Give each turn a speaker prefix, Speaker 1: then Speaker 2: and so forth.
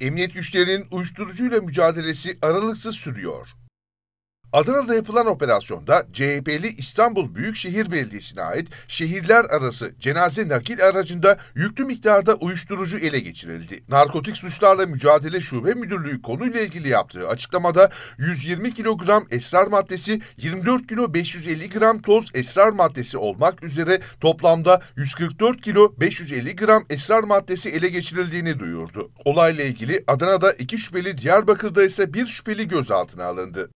Speaker 1: Emniyet güçlerinin uyuşturucuyla mücadelesi aralıksız sürüyor. Adana'da yapılan operasyonda CHP'li İstanbul Büyükşehir Belediyesi'ne ait şehirler arası cenaze nakil aracında yüklü miktarda uyuşturucu ele geçirildi. Narkotik Suçlarla Mücadele Şube Müdürlüğü konuyla ilgili yaptığı açıklamada 120 kilogram esrar maddesi, 24 kilo 550 gram toz esrar maddesi olmak üzere toplamda 144 kilo 550 gram esrar maddesi ele geçirildiğini duyurdu. Olayla ilgili Adana'da iki şüpheli, Diyarbakır'da ise bir şüpheli gözaltına alındı.